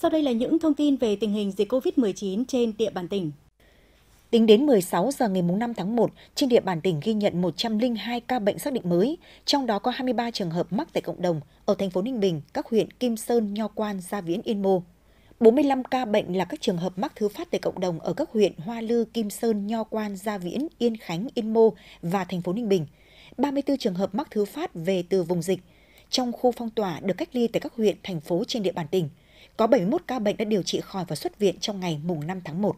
Sau đây là những thông tin về tình hình dịch COVID-19 trên địa bàn tỉnh. Tính đến 16 giờ ngày 5 tháng 1, trên địa bàn tỉnh ghi nhận 102 ca bệnh xác định mới, trong đó có 23 trường hợp mắc tại cộng đồng ở thành phố Ninh Bình, các huyện Kim Sơn, Nho Quan, Gia Viễn, Yên Mô. 45 ca bệnh là các trường hợp mắc thứ phát tại cộng đồng ở các huyện Hoa Lư, Kim Sơn, Nho Quan, Gia Viễn, Yên Khánh, Yên Mô và thành phố Ninh Bình. 34 trường hợp mắc thứ phát về từ vùng dịch trong khu phong tỏa được cách ly tại các huyện, thành phố trên địa bàn tỉnh – có 71 ca bệnh đã điều trị khỏi và xuất viện trong ngày mùng 5 tháng 1.